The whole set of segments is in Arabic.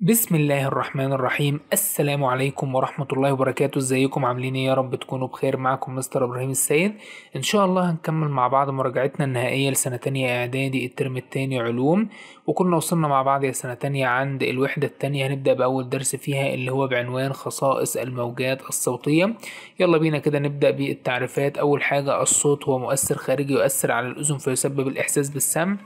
بسم الله الرحمن الرحيم السلام عليكم ورحمة الله وبركاته ازيكم عاملين ايه يا رب تكونوا بخير معكم مستر ابراهيم السيد ان شاء الله هنكمل مع بعض مراجعتنا النهائية لسنة تانية اعدادي الترم التاني علوم وكنا وصلنا مع بعض يا سنة تانية عند الوحدة التانية هنبدأ بأول درس فيها اللي هو بعنوان خصائص الموجات الصوتية يلا بينا كده نبدأ بالتعريفات اول حاجة الصوت هو مؤثر خارجي يؤثر على الاذن فيسبب الاحساس بالسمع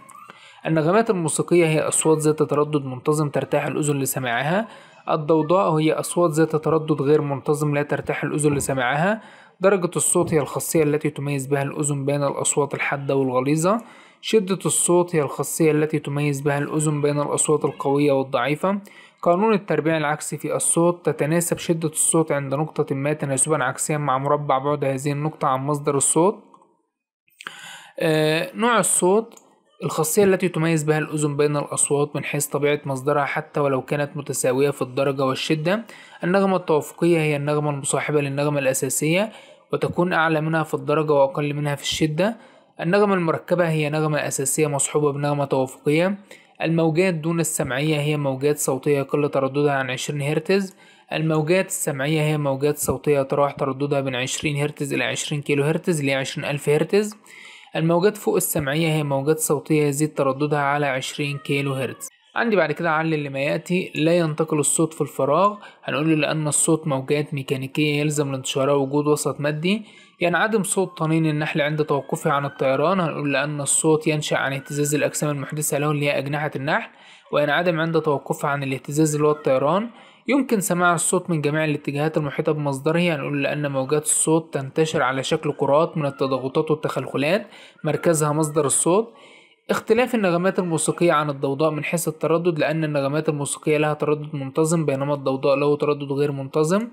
النغمات الموسيقية هي أصوات ذات تردد منتظم ترتاح الأذن لسماعها الضوضاء هي أصوات ذات تردد غير منتظم لا ترتاح الأذن لسماعها درجة الصوت هي الخاصية التي تميز بها الأذن بين الأصوات الحادة والغليظة شدة الصوت هي الخاصية التي تميز بها الأذن بين الأصوات القوية والضعيفة قانون التربيع العكسي في الصوت تتناسب شدة الصوت عند نقطة ما تناسبا عكسيا مع مربع بعد هذه النقطة عن مصدر الصوت آه، نوع الصوت الخاصية التي تميز بها الأذن بين الأصوات من حيث طبيعة مصدرها حتى ولو كانت متساوية في الدرجة والشدة النغمة التوافقية هي النغمة المصاحبة للنغمة الأساسية وتكون أعلى منها في الدرجة وأقل منها في الشدة النغمة المركبة هي نغمة أساسية مصحوبة بنغمة توافقية الموجات دون السمعية هي موجات صوتية يقل ترددها عن 20 هرتز الموجات السمعية هي موجات صوتية يتراوح ترددها بين 20 هرتز إلى 20 كيلو هرتز 20 ألف هرتز الموجات فوق السمعية هي موجات صوتية يزيد ترددها على 20 كيلو هرتز عندي بعد كده علل لما يأتي لا ينتقل الصوت في الفراغ هنقول له لأن الصوت موجات ميكانيكية يلزم لانتشارها وجود وسط مادي ينعدم يعني صوت طنين النحل عند توقفه عن الطيران هنقول لأن الصوت ينشأ عن اهتزاز الأجسام المحدثة له اللي هي أجنحة النحل وينعدم عند توقفه عن الاهتزاز اللي هو الطيران يمكن سماع الصوت من جميع الاتجاهات المحيطة بمصدره هنقول يعني لأن موجات الصوت تنتشر على شكل كرات من التضغطات والتخلخلات مركزها مصدر الصوت اختلاف النغمات الموسيقية عن الضوضاء من حيث التردد لأن النغمات الموسيقية لها تردد منتظم بينما الضوضاء له تردد غير منتظم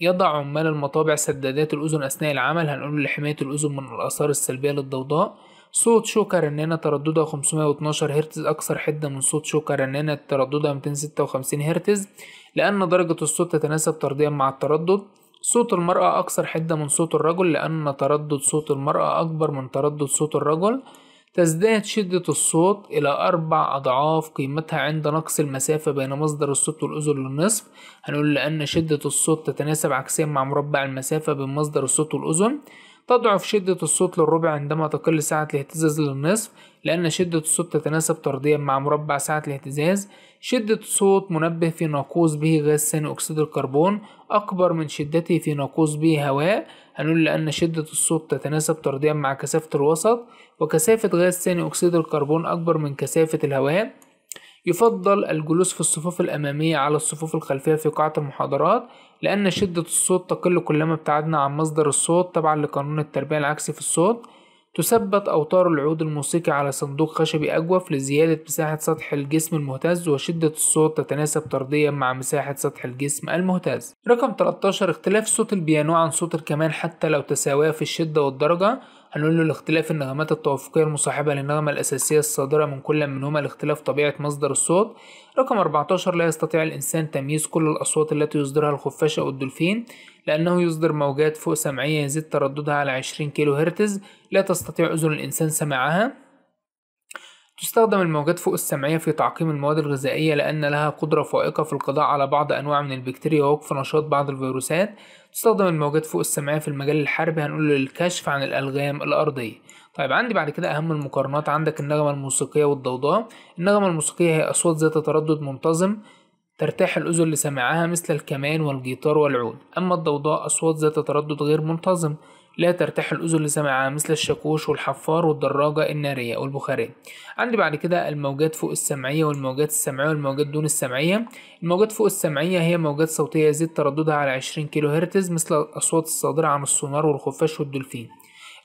يضع عمال المطابع سدادات الأذن أثناء العمل هنقول لحماية الأذن من الآثار السلبية للضوضاء صوت شوكة رنانة ترددها 512 هرتز أكثر حدة من صوت شوكة رنانة ترددها 256 هرتز لأن درجة الصوت تتناسب طرديا مع التردد صوت المرأة أكثر حدة من صوت الرجل لأن تردد صوت المرأة أكبر من تردد صوت الرجل تزداد شدة الصوت إلى أربع أضعاف قيمتها عند نقص المسافة بين مصدر الصوت والأذن للنصف هنقول لأن شدة الصوت تتناسب عكسيا مع مربع المسافة بين مصدر الصوت والأذن تضعف شدة الصوت للربع عندما تقل ساعة الاهتزاز للنصف لأن شدة الصوت تتناسب طرديا مع مربع ساعة الاهتزاز شدة صوت منبه في ناقوس به غاز ثاني أكسيد الكربون أكبر من شدته في ناقوس به هواء هنقول لأن شدة الصوت تتناسب طرديا مع كثافة الوسط وكثافة غاز ثاني أكسيد الكربون أكبر من كثافة الهواء يفضل الجلوس في الصفوف الأمامية على الصفوف الخلفية في قاعة المحاضرات لأن شدة الصوت تقل كلما ابتعدنا عن مصدر الصوت تبعا لقانون التربية العكسي في الصوت تثبت أوتار العود الموسيقي على صندوق خشبي أجوف لزيادة مساحة سطح الجسم المهتز وشدة الصوت تتناسب طرديا مع مساحة سطح الجسم المهتز رقم 13 اختلاف صوت البيانو عن صوت الكمان حتى لو تساويا في الشدة والدرجة هنقول له الاختلاف النغمات التوافقية المصاحبة للنغمة الأساسية الصادرة من كل منهما لاختلاف طبيعة مصدر الصوت رقم 14 لا يستطيع الإنسان تمييز كل الأصوات التي يصدرها الخفاش أو الدولفين لأنه يصدر موجات فوق سمعية يزيد ترددها على 20 كيلو هرتز لا تستطيع أذن الإنسان سماعها تستخدم الموجات فوق السمعية في تعقيم المواد الغذائية لأن لها قدرة فائقة في القضاء على بعض أنواع من البكتيريا ووقف نشاط بعض الفيروسات تستخدم الموجات فوق السمعية في المجال الحربي هنقول للكشف عن الألغام الأرضية طيب عندي بعد كده أهم المقارنات عندك النغمة الموسيقية والضوضاء النغمة الموسيقية هي أصوات ذات تردد منتظم ترتاح الأذن لسماعها مثل الكمان والجيتار والعود أما الضوضاء أصوات ذات تردد غير منتظم لا ترتاح الأذن لسماعها مثل الشاكوش والحفار والدراجة النارية والبخارية عندي بعد كده الموجات فوق السمعية والموجات السمعية والموجات دون السمعية الموجات فوق السمعية هي موجات صوتية يزيد ترددها على 20 كيلو هرتز مثل الأصوات الصادرة عن السونار والخفاش والدولفين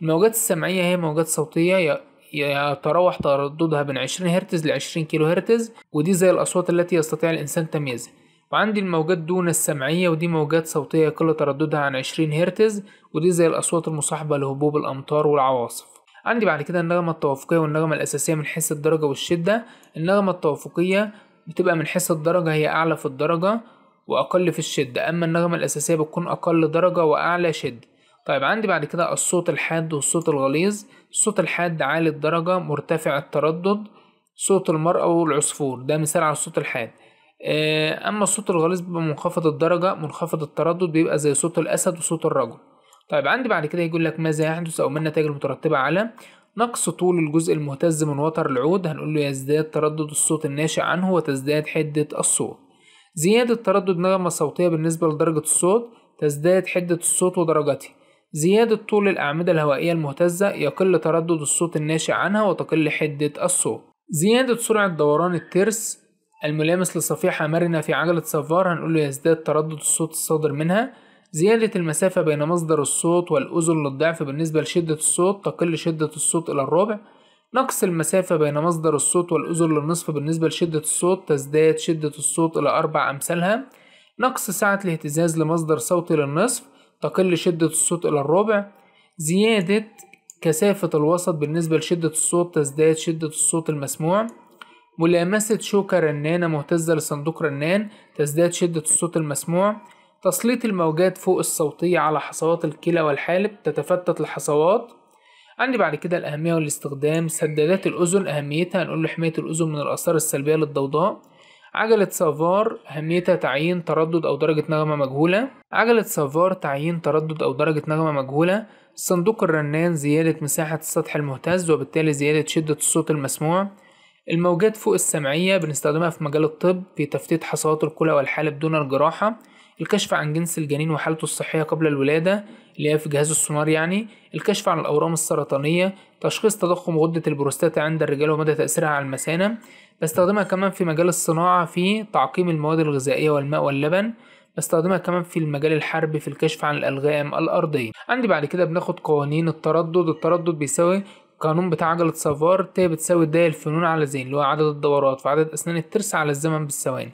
الموجات السمعية هي موجات صوتية يتراوح ترددها بين 20 هرتز ل 20 كيلو هرتز ودي زي الأصوات التي يستطيع الإنسان تمييزها وعندي الموجات دون السمعية ودي موجات صوتية كل ترددها عن 20 هرتز ودي زي الأصوات المصاحبة لهبوب الأمطار والعواصف عندي بعد كده النغمة التوافقية والنغمة الأساسية من حيث الدرجة والشدة النغمة التوافقية بتبقى من حيث الدرجة هي أعلى في الدرجة وأقل في الشدة أما النغمة الأساسية بتكون أقل درجة وأعلى شدة طيب عندي بعد كده الصوت الحاد والصوت الغليظ الصوت الحاد عالي الدرجة مرتفع التردد صوت المرأة والعصفور ده مثال على الصوت الحاد آه، اما الصوت الغليظ بيبقى منخفض الدرجه منخفض التردد بيبقى زي صوت الاسد وصوت الرجل طيب عندي بعد كده يقول لك ماذا يحدث او ما النتائج المترتبه على نقص طول الجزء المهتز من وتر العود هنقول له يزداد تردد الصوت الناشئ عنه وتزداد حده الصوت زياده تردد نغمه صوتيه بالنسبه لدرجه الصوت تزداد حده الصوت ودرجته زيادة طول الأعمدة الهوائية المهتزة يقل تردد الصوت الناشئ عنها وتقل حدة الصوت زيادة سرعة دوران الترس الملامس لصفيحة مرنة في عجلة صفار هنقول له يزداد تردد الصوت الصادر منها زيادة المسافة بين مصدر الصوت والأذن للضعف بالنسبة لشدة الصوت تقل شدة الصوت إلى الربع نقص المسافة بين مصدر الصوت والأذن للنصف بالنسبة لشدة الصوت تزداد شدة الصوت إلى أربع أمثالها نقص سعة الاهتزاز لمصدر صوتي للنصف تقل شدة الصوت إلى الربع زيادة كثافة الوسط بالنسبة لشدة الصوت تزداد شدة الصوت المسموع ملامسة شوكة رنانة مهتزة لصندوق رنان تزداد شدة الصوت المسموع تسليط الموجات فوق الصوتية على حصوات الكلى والحالب تتفتت الحصوات عندي بعد كده الأهمية والاستخدام سدادات الأذن أهميتها نقول لحماية حماية الأذن من الآثار السلبية للضوضاء عجلة سافار أهميتها تعيين تردد أو درجة نغمة مجهولة عجلة سافار تعيين تردد أو درجة نغمة مجهولة صندوق الرنان زيادة مساحة السطح المهتز وبالتالي زيادة شدة الصوت المسموع الموجات فوق السمعية بنستخدمها في مجال الطب في تفتيت حصوات الكلى والحالب دون الجراحة الكشف عن جنس الجنين وحالته الصحية قبل الولادة اللي هي في جهاز السونار يعني الكشف عن الأورام السرطانية تشخيص تضخم غدة البروستاتا عند الرجال ومدى تأثيرها على المثانة بستخدمها كمان في مجال الصناعة في تعقيم المواد الغذائية والماء واللبن بستخدمها كمان في المجال الحربي في الكشف عن الألغام الأرضية عندي بعد كده بناخد قوانين التردد التردد بيساوي القانون بتاع عجلة سافار ت بتساوي د الفنون على زين اللي هو عدد الدورات في عدد أسنان الترس على الزمن بالثواني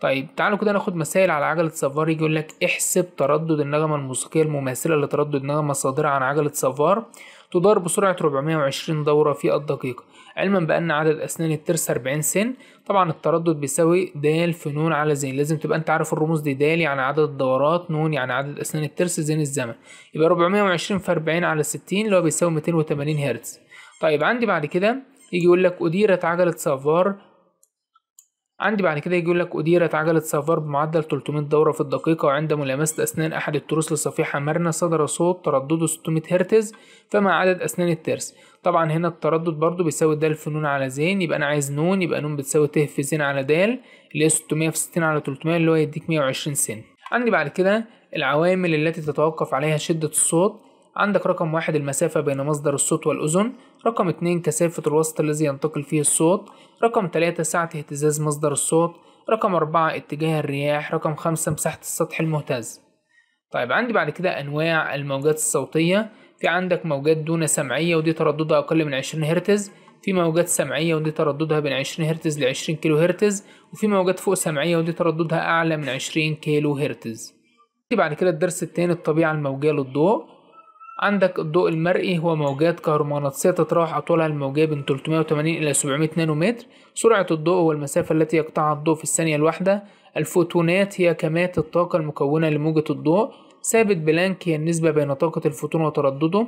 طيب تعالوا كده ناخد مسائل على عجلة سافار يجي يقول لك احسب تردد النغمة الموسيقية المماثلة لتردد نغمة صادرة عن عجلة سافار تدار بسرعة 420 دورة في الدقيقة علما بأن عدد أسنان الترس 40 سن طبعا التردد بيساوي د في نون على زين لازم تبقى أنت عارف الرموز دي د يعني عدد الدورات نون يعني عدد أسنان الترس زين الزمن يبقى 420 في 40 على 60 اللي هو بيساوي 280 هرتز طيب عندي بعد كده يجي يقول لك أديرت عجلة سافار عندي بعد كده يجي يقول لك أديرت عجلة سافار بمعدل 300 دورة في الدقيقة وعند ملامسة أسنان أحد التروس لصفيحة مرنة صدر صوت تردده 600 هرتز فما عدد أسنان الترس طبعا هنا التردد برضو بيساوي دال في نون على زين يبقى أنا عايز نون يبقى نون بتساوي ت في زين على دال اللي هي 600 في 60 على 300 اللي هو يديك 120 سن عندي بعد كده العوامل التي تتوقف عليها شدة الصوت عندك رقم واحد المسافة بين مصدر الصوت والأذن رقم اتنين كثافة الوسط الذي ينتقل فيه الصوت رقم تلاتة سعة اهتزاز مصدر الصوت رقم أربعة اتجاه الرياح رقم خمسة مساحة السطح المهتز طيب عندي بعد كده أنواع الموجات الصوتية في عندك موجات دون سمعية ودي ترددها أقل من عشرين هرتز في موجات سمعية ودي ترددها بين عشرين هرتز لعشرين كيلو هرتز وفي موجات فوق سمعية ودي ترددها أعلى من عشرين كيلو هرتز بعد كده الدرس التاني الطبيعة الموجية للضوء عندك الضوء المرئي هو موجات كهرومغناطيسية تتراوح أطوالها الموجية بين 380 إلى 700 نانومتر سرعة الضوء والمسافة التي يقطعها الضوء في الثانية الواحدة الفوتونات هي كمية الطاقة المكونة لموجة الضوء ثابت بلانك هي النسبة بين طاقة الفوتون وتردده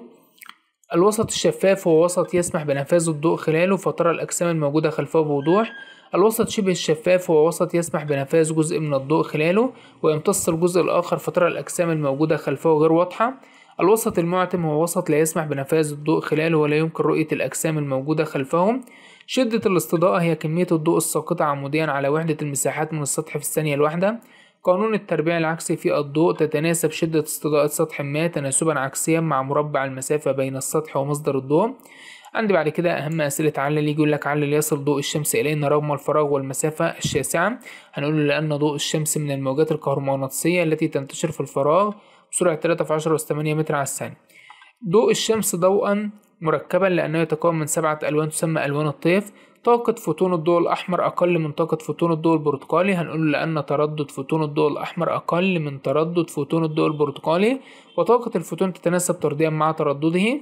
الوسط الشفاف هو وسط يسمح بنفاذ الضوء خلاله فترى الأجسام الموجودة خلفه بوضوح الوسط شبه الشفاف هو وسط يسمح بنفاذ جزء من الضوء خلاله ويمتص الجزء الآخر فترى الأجسام الموجودة خلفه غير واضحة الوسط المعتم هو وسط لا يسمح بنفاذ الضوء خلاله ولا يمكن رؤية الأجسام الموجودة خلفهم شدة الاستضاءة هي كمية الضوء الساقطة عموديا على وحدة المساحات من السطح في الثانية الواحدة قانون التربيع العكسي في الضوء تتناسب شدة استضاءة سطح ما تناسبا عكسيا مع مربع المسافة بين السطح ومصدر الضوء عندي بعد كده أهم أسئلة علل يجي يقول لك علل يصل ضوء الشمس إلينا رغم الفراغ والمسافة الشاسعة هنقول له لأن ضوء الشمس من الموجات الكهرومغناطيسية التي تنتشر في الفراغ بسرعة 3 في 10 أس 8 متر على الثانية ضوء الشمس ضوءا مركبا لأنه يتكون من سبعة ألوان تسمى ألوان الطيف طاقة فوتون الضوء الأحمر أقل من طاقة فوتون الضوء البرتقالي هنقول لأن تردد فوتون الضوء الأحمر أقل من تردد فوتون الضوء البرتقالي وطاقة الفوتون تتناسب طرديا مع تردده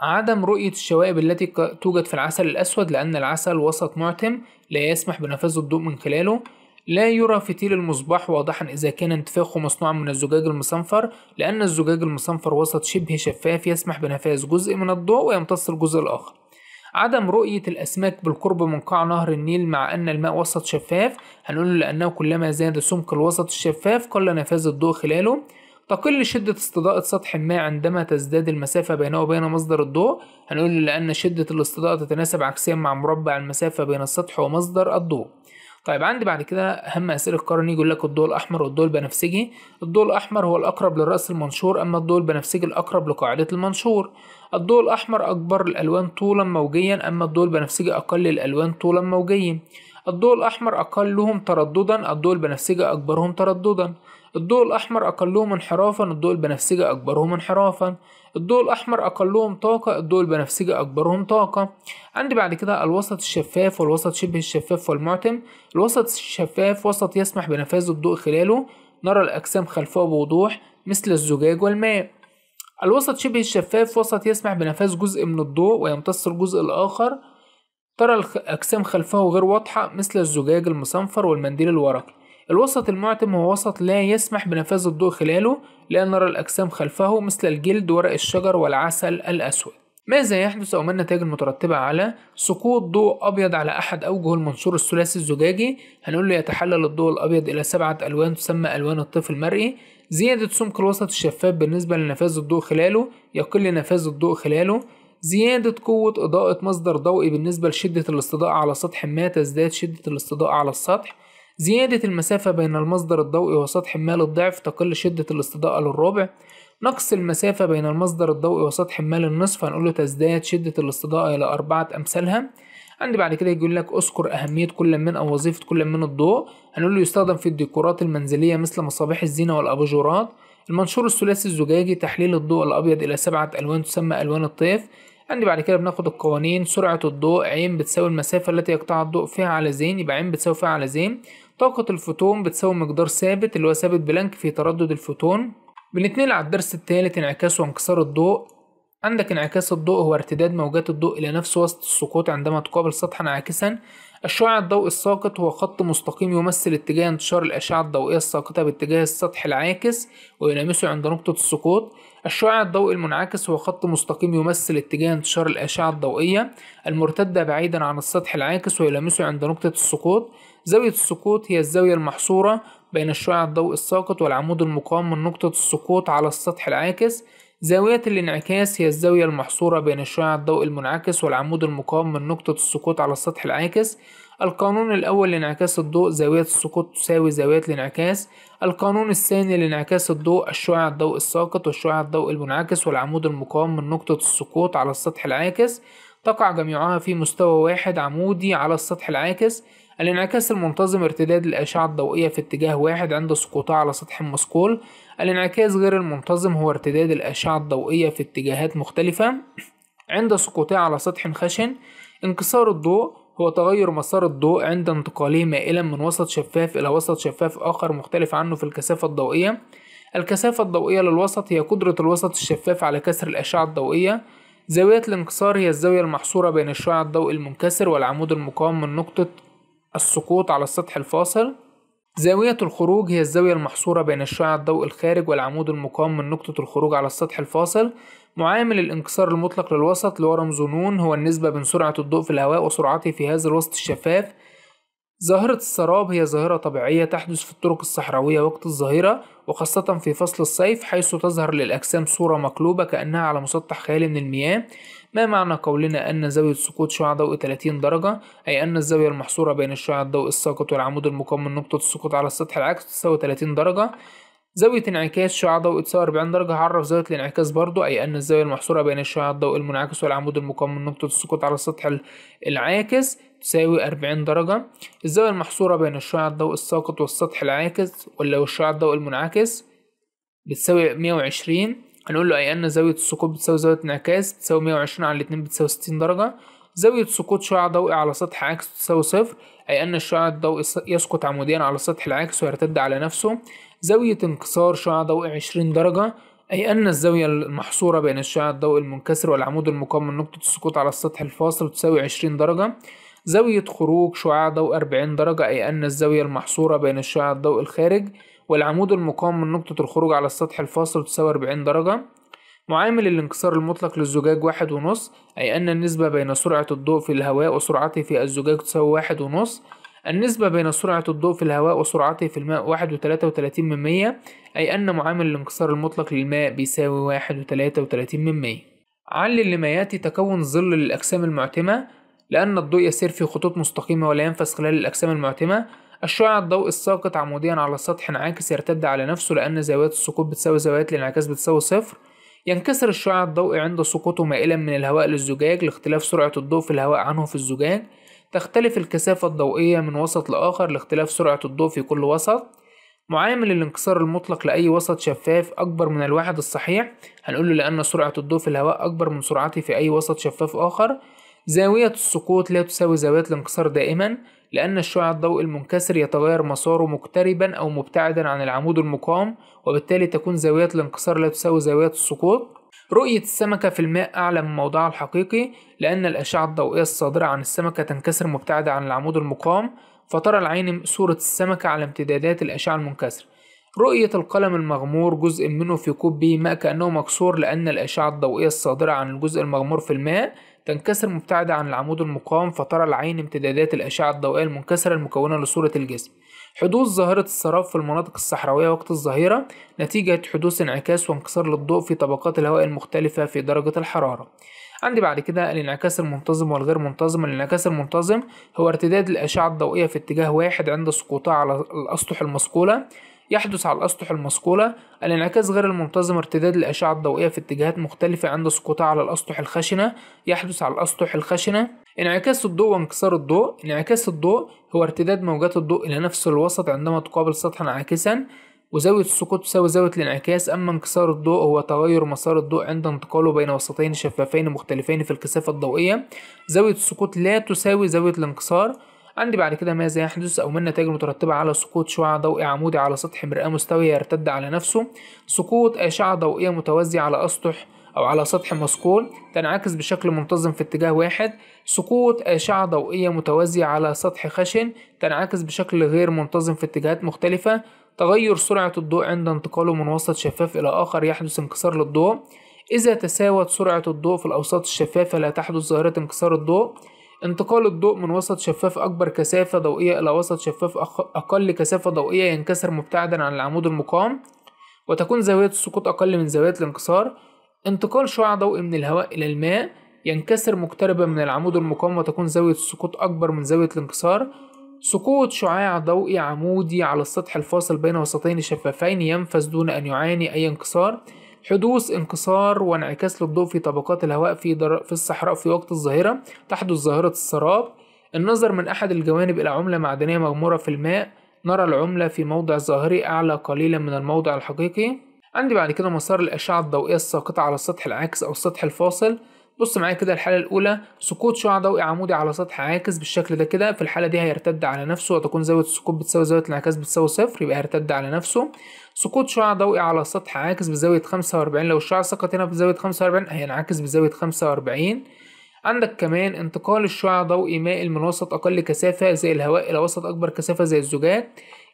عدم رؤية الشوائب التي توجد في العسل الأسود لأن العسل وسط معتم لا يسمح بنفاذ الضوء من خلاله لا يرى فتيل المصباح واضحا إذا كان انتفاخه مصنوعا من الزجاج المصنفر لأن الزجاج المصنفر وسط شبه شفاف يسمح بنفاذ جزء من الضوء ويمتص الجزء الآخر عدم رؤية الأسماك بالقرب من قاع نهر النيل مع أن الماء وسط شفاف هنقول لأنه كلما زاد سمك الوسط الشفاف قل نفاذ الضوء خلاله تقل شدة استضاءة سطح الماء عندما تزداد المسافة بينه وبين مصدر الضوء هنقول لأن شدة الاستضاءة تتناسب عكسيا مع مربع المسافة بين السطح ومصدر الضوء طيب عندي بعد كده اهم اسئله القرن يقول لك الضوء الاحمر والضوء البنفسجي الضوء الاحمر هو الاقرب لراس المنشور اما الضوء البنفسجي الاقرب لقاعده المنشور الضوء الاحمر اكبر الالوان طولا موجيا اما الضوء البنفسجي اقل الالوان طولا موجيا الضوء الأحمر أقلهم ترددا الضوء البنفسجي أكبرهم ترددا الضوء الأحمر أقلهم انحرافا الضوء البنفسجي أكبرهم انحرافا الضوء الأحمر أقلهم طاقة الضوء البنفسجي أكبرهم طاقة عندي بعد كده الوسط الشفاف والوسط شبه الشفاف والمعتم الوسط الشفاف وسط يسمح بنفاذ الضوء خلاله نرى الأجسام خلفه بوضوح مثل الزجاج والماء الوسط شبه الشفاف وسط يسمح بنفاذ جزء من الضوء ويمتص الجزء الآخر ترى الأجسام خلفه غير واضحة مثل الزجاج المصنفر والمنديل الورقي الوسط المعتم هو وسط لا يسمح بنفاذ الضوء خلاله لا نرى الأجسام خلفه مثل الجلد ورق الشجر والعسل الأسود ماذا يحدث أو ما النتائج المترتبة على سقوط ضوء أبيض على أحد أوجه المنشور الثلاثي الزجاجي هنقول له يتحلل الضوء الأبيض إلى سبعة ألوان تسمى ألوان الطيف المرئي زيادة سمك الوسط الشفاف بالنسبة لنفاذ الضوء خلاله يقل نفاذ الضوء خلاله زيادة قوة إضاءة مصدر ضوئي بالنسبة لشدة الاستضاءة على سطح ما تزداد شدة الاستضاءة على السطح زيادة المسافة بين المصدر الضوئي وسطح مال الضعف تقل شدة الاستضاءة للربع نقص المسافة بين المصدر الضوئي وسطح مال النصف هنقول له تزداد شدة الاستضاءة إلى أربعة أمثالها عندي بعد كده يقول لك اذكر أهمية كل من أو وظيفة كل من الضوء هنقول له يستخدم في الديكورات المنزلية مثل مصابيح الزينة والأباجورات المنشور الثلاثي الزجاجي تحليل الضوء الأبيض إلى سبعة ألوان تسمى ألوان الطيف عندي بعد كده بناخد القوانين سرعة الضوء عين بتساوي المسافة التي يقطعها الضوء فيها على زين يبقى عين بتساوي فيها على زين طاقة الفوتون بتساوي مقدار ثابت اللي هو ثابت بلانك في تردد الفوتون بنتنقل على الدرس الثالث انعكاس وانكسار الضوء عندك انعكاس الضوء هو ارتداد موجات الضوء إلى نفس وسط السقوط عندما تقابل سطحا عاكسا الشعاع الضوئي الساقط هو خط مستقيم يمثل اتجاه انتشار الأشعة الضوئية الساقطة باتجاه السطح العاكس ويلامسه عند نقطة السقوط الشعاع الضوئي المنعكس هو خط مستقيم يمثل اتجاه انتشار الأشعة الضوئية المرتدة بعيدا عن السطح العاكس ويلامسه عند نقطة السقوط زاوية السقوط هي الزاوية المحصورة بين الشعاع الضوئي الساقط والعمود المقام من نقطة السقوط على السطح العاكس زاوية الانعكاس هي الزاوية المحصورة بين الشعاع الضوء المنعكس والعمود المقاوم من نقطة السقوط على السطح العاكس القانون الأول لانعكاس الضوء زاوية السقوط تساوي زاوية الانعكاس القانون الثاني لانعكاس الضوء الشعاع الضوء الساقط والشعاع الضوء المنعكس والعمود المقاوم من نقطة السقوط على السطح العاكس تقع جميعها في مستوى واحد عمودي على السطح العاكس الانعكاس المنتظم ارتداد الأشعة الضوئية في اتجاه واحد عند سقوطها على سطح مصقول الانعكاس غير المنتظم هو ارتداد الأشعة الضوئية في اتجاهات مختلفة عند سقوطها على سطح خشن انكسار الضوء هو تغير مسار الضوء عند انتقاله مائلا من وسط شفاف إلى وسط شفاف آخر مختلف عنه في الكثافة الضوئية الكثافة الضوئية للوسط هي قدرة الوسط الشفاف على كسر الأشعة الضوئية زاوية الانكسار هي الزاوية المحصورة بين الشعاع الضوئي المنكسر والعمود المقاوم من نقطة السقوط على السطح الفاصل زاوية الخروج هي الزاوية المحصورة بين الشعاع الضوء الخارج والعمود المقام من نقطة الخروج على السطح الفاصل معامل الانكسار المطلق للوسط اللي هو رمز نون هو النسبة بين سرعة الضوء في الهواء وسرعته في هذا الوسط الشفاف ظاهرة السراب هي ظاهرة طبيعية تحدث في الطرق الصحراوية وقت الظهيرة وخاصة في فصل الصيف حيث تظهر للأجسام صورة مقلوبة كأنها على مسطح خالي من المياه ما معنى قولنا أن زاوية سقوط شعاع ضوء 30 درجة أي أن الزاوية المحصورة بين الشعاع الضوء الساقط والعمود المقام من نقطة السقوط على السطح العكس تساوي 30 درجة زاوية انعكاس شعاع ضوء تساوي 40 درجة هعرف زاوية الانعكاس برضو أي أن الزاوية المحصورة بين الشعاع الضوء المنعكس والعمود المقام من نقطة السقوط على السطح العاكس تساوي 40 درجة الزاوية المحصورة بين الشعاع الضوء الساقط والسطح العاكس ولا الشعاع الضوء المنعكس بتساوي 120 هنقول له أي أن زاوية السقوط بتساوي زاوية انعكاس بتساوي مية وعشرين على الاتنين بتساوي ستين درجة زاوية سقوط شعاع ضوئي على سطح عكس تساوي صفر أي أن الشعاع الضوئي يسقط عموديا على السطح العكس ويرتد على نفسه زاوية انكسار شعاع ضوئي عشرين درجة أي أن الزاوية المحصورة بين الشعاع الضوئي المنكسر والعمود المقام من نقطة السقوط على السطح الفاصل تساوي عشرين درجة زاوية خروج شعاع ضوء أربعين درجة أي أن الزاوية المحصورة بين الشعاع الضوئي الخارج والعمود المقام من نقطة الخروج على السطح الفاصل تساوي 40 درجة معامل الانكسار المطلق للزجاج واحد ونص أي أن النسبة بين سرعة الضوء في الهواء وسرعته في الزجاج تساوي واحد ونص النسبة بين سرعة الضوء في الهواء وسرعته في الماء واحد وتلاتة وتلاتين من مية أي أن معامل الانكسار المطلق للماء بيساوي واحد وتلاتة وتلاتين من مية علل لما يأتي تكون ظل للأجسام المعتمة لأن الضوء يسير في خطوط مستقيمة ولا ينفس خلال الأجسام المعتمة الشعاع الضوئي الساقط عموديا على سطح انعكس يرتد على نفسه لأن زاويات السقوط بتساوي زاويات الانعكاس بتساوي صفر ينكسر الشعاع الضوئي عند سقوطه مائلا من الهواء للزجاج لاختلاف سرعة الضوء في الهواء عنه في الزجاج تختلف الكثافة الضوئية من وسط لآخر لاختلاف سرعة الضوء في كل وسط معامل الانكسار المطلق لأي وسط شفاف أكبر من الواحد الصحيح هنقول له لأن سرعة الضوء في الهواء أكبر من سرعته في أي وسط شفاف آخر زاوية السقوط لا تساوي زاوية الانكسار دائما لأن الشعاع الضوئي المنكسر يتغير مساره مقتربا أو مبتعدا عن العمود المقام وبالتالي تكون زاوية الانكسار لا تساوي زاوية السقوط رؤية السمكة في الماء أعلى من موضعها الحقيقي لأن الأشعة الضوئية الصادرة عن السمكة تنكسر مبتعدة عن العمود المقام فترى العين صورة السمكة على امتدادات الأشعة المنكسرة رؤية القلم المغمور جزء منه في كوب به ماء كأنه مكسور لأن الأشعة الضوئية الصادرة عن الجزء المغمور في الماء تنكسر مبتعدة عن العمود المقام فترى العين امتدادات الأشعة الضوئية المنكسرة المكونة لصورة الجسم حدوث ظاهرة السراب في المناطق الصحراوية وقت الظهيرة نتيجة حدوث انعكاس وانكسار للضوء في طبقات الهواء المختلفة في درجة الحرارة عندي بعد كده الانعكاس المنتظم والغير منتظم الانعكاس المنتظم هو ارتداد الأشعة الضوئية في اتجاه واحد عند سقوطها على الأسطح المصقولة يحدث على الأسطح المصقولة الانعكاس غير المنتظم ارتداد الأشعة الضوئية في اتجاهات مختلفة عند سقوطها على الأسطح الخشنة يحدث على الأسطح الخشنة انعكاس الضوء وانكسار الضوء انعكاس الضوء هو ارتداد موجات الضوء إلى نفس الوسط عندما تقابل سطحا عاكسا وزاوية السقوط تساوي زاوية الانعكاس أما انكسار الضوء هو تغير مسار الضوء عند انتقاله بين وسطين شفافين مختلفين في الكثافة الضوئية زاوية السقوط لا تساوي زاوية الانكسار عندي بعد كده ماذا يحدث يعني، أو ما النتائج المترتبة على سقوط شعاع ضوئي عمودي على سطح مرآة مستوية يرتد على نفسه سقوط أشعة ضوئية متوازية على أسطح أو على سطح مصقول تنعكس بشكل منتظم في اتجاه واحد سقوط أشعة ضوئية متوازية على سطح خشن تنعكس بشكل غير منتظم في اتجاهات مختلفة تغير سرعة الضوء عند انتقاله من وسط شفاف إلى آخر يحدث انكسار للضوء إذا تساوت سرعة الضوء في الأوساط الشفافة لا تحدث ظاهرة انكسار الضوء انتقال الضوء من وسط شفاف أكبر كثافة ضوئية إلى وسط شفاف أقل كثافة ضوئية ينكسر مبتعدا عن العمود المقام وتكون زاوية السقوط أقل من زاوية الانكسار انتقال شعاع ضوئي من الهواء إلى الماء ينكسر مقتربا من العمود المقام وتكون زاوية السقوط أكبر من زاوية الانكسار سقوط شعاع ضوئي عمودي على السطح الفاصل بين وسطين شفافين ينفذ دون أن يعاني أي انكسار حدوث انكسار وانعكاس للضوء في طبقات الهواء في, در... في الصحراء في وقت الظهيرة تحدث ظاهرة السراب النظر من أحد الجوانب إلى عملة معدنية مغمورة في الماء نرى العملة في موضع ظاهري أعلى قليلا من الموضع الحقيقي عندي بعد كده مسار الأشعة الضوئية الساقطة على السطح العاكس أو السطح الفاصل بص معايا كده الحالة الأولى سقوط شعاع ضوئي عمودي على سطح عاكس بالشكل ده كده في الحالة دي هيرتد على نفسه وتكون زاوية السقوط بتساوي زاوية الانعكاس بتساوي صفر يبقى هيرتد على نفسه سقوط شعاع ضوئي على سطح عاكس بزاوية 45 لو الشعاع سقط هنا بزاوية 45 هينعكس بزاوية 45 عندك كمان انتقال الشعاع ضوئي مائل من وسط أقل كثافة زي الهواء إلى وسط أكبر كثافة زي الزجاج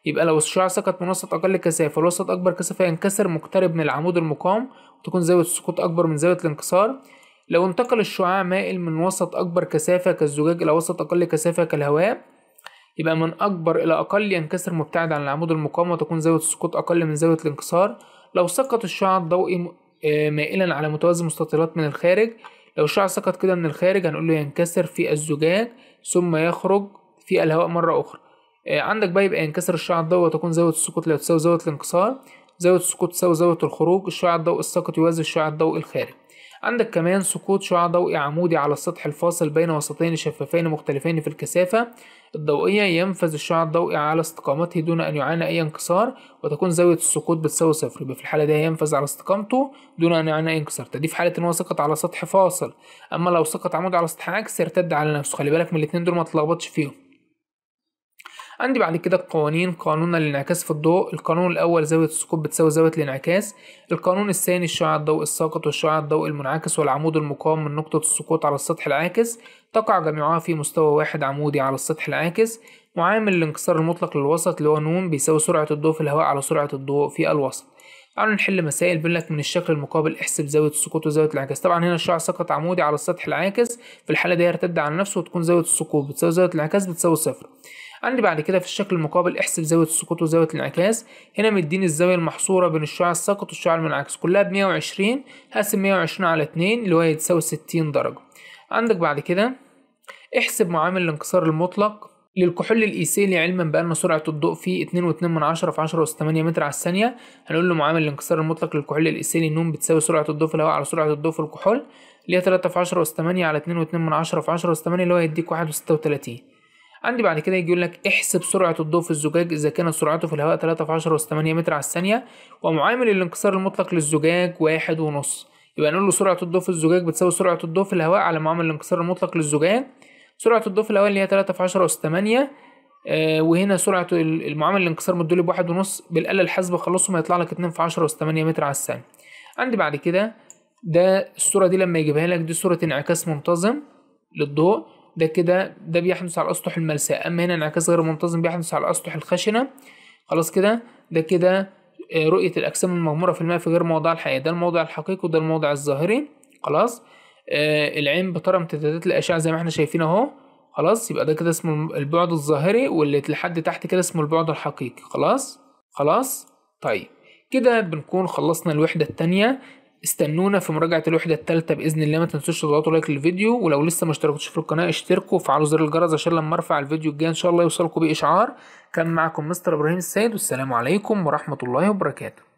يبقى لو الشعاع سقط من وسط أقل كثافة لوسط أكبر كثافة ينكسر مقترب من العمود المقام وتكون زاوية السقوط أكبر من زاوية الانكسار لو انتقل الشعاع مائل من وسط أكبر كثافة كالزجاج إلى وسط أقل كثافة كالهواء يبقى من أكبر إلى أقل ينكسر مبتعد عن العمود المقاوم وتكون زاوية السقوط أقل من زاوية الانكسار لو سقط الشعاع الضوئي آه، مائلا على متوازي مستطيلات من الخارج لو الشعاع سقط كده من الخارج هنقول له ينكسر في الزجاج ثم يخرج في الهواء مرة أخرى آه، عندك بقى يبقى ينكسر الشعاع الضوئي وتكون زاوية السقوط لا تساوي زاوية الانكسار زاوية السقوط تساوي زاوية الخروج الشعاع الضوئي الساقط يوازي الشعاع الضوئي الخارج عندك كمان سقوط شعاع ضوئي عمودي على السطح الفاصل بين وسطين شفافين مختلفين في الكثافة الضوئية ينفذ الشعاع الضوئي على استقامته دون أن يعاني أي انكسار وتكون زاوية السقوط بتساوي صفر يبقى في الحالة دي ينفذ على استقامته دون أن يعاني أي انكسار دي في حالة إن هو سقط على سطح فاصل أما لو سقط عمود على سطح عكس يرتد على نفسه خلي بالك من الاتنين دول ما فيهم عندي بعد كده القوانين قانون الانعكاس في الضوء القانون الأول زاوية السقوط بتساوي زاوية الانعكاس القانون الثاني الشعاع الضوء الساقط والشعاع الضوء المنعكس والعمود المقام من نقطة السقوط على السطح العاكس تقع جميعها في مستوى واحد عمودي على السطح العاكس معامل الانكسار المطلق للوسط اللي هو ن بيساوي سرعة الضوء في الهواء على سرعة الضوء في الوسط تعالوا نحل مسائل بيقول لك من الشكل المقابل احسب زاويه السقوط وزاويه الانعكاس طبعا هنا الشعاع سقط عمودي على السطح العاكس في الحاله دي هيرتد على نفسه وتكون زاويه السقوط بتساوي زاويه الانعكاس بتساوي صفر عندي بعد كده في الشكل المقابل احسب زاوية السقوط وزاوية الانعكاس هنا مديني الزاوية المحصورة بين الشعاع الساقط والشعاع المنعكس كلها ب 120 هقسم 120 على 2 اللي هو هيتساوي 60 درجة عندك بعد كده احسب معامل الانكسار المطلق للكحول الإيسيلي علما بأن سرعة الضوء فيه 2.2 من عشرة في 10 أس 8 متر على الثانية هنقول له معامل الانكسار المطلق للكحول الإيسيلي نوم بتساوي سرعة الضوء في الهواء على سرعة الضوء في الكحول اللي هي 3 في 10 أس 8 على 2.2 من عشرة في 10 أس 8 اللي هو هيديك 1.36 عندي بعد كده يجي يقول لك احسب سرعة الضوء في الزجاج إذا كانت سرعته في الهواء 3 في 10 وثمانية 8 متر على الثانية ومعامل الانكسار المطلق للزجاج واحد ونص يبقى نقول له سرعة الضوء في الزجاج بتساوي سرعة الضوء في الهواء على معامل الانكسار المطلق للزجاج سرعة الضوء في الهواء اللي هي 3 في 10 وثمانية 8 آه وهنا سرعة المعامل الانكسار مديله بواحد ونص بالآلة الحاسبة خلصهم هيطلع لك 2 في 10 وثمانية 8 متر على الثانية عندي بعد كده ده الصورة دي لما يجيبها لك دي صورة انعكاس منتظم للضوء ده كده ده بيحدث على الأسطح الملساء أما هنا انعكاس غير منتظم بيحدث على الأسطح الخشنة خلاص كده ده كده آه، رؤية الأجسام المغمورة في الماء في غير موضع الحقيقي ده الموضع الحقيقي وده الموضع الظاهري خلاص آه العين بترى امتدادات الأشعة زي ما احنا شايفين أهو خلاص يبقى ده كده اسمه البعد الظاهري واللي لحد تحت كده اسمه البعد الحقيقي خلاص خلاص طيب كده بنكون خلصنا الوحدة التانية استنونا في مراجعة الوحدة الثالثة بإذن الله ما تنسوش تضغطوا لايك للفيديو ولو لسه ما اشتركتوش في القناة اشتركوا وفعلوا زر الجرس عشان لما ارفع الفيديو الجاي ان شاء الله يوصلكم بيه اشعار كان معكم مستر ابراهيم السيد والسلام عليكم ورحمة الله وبركاته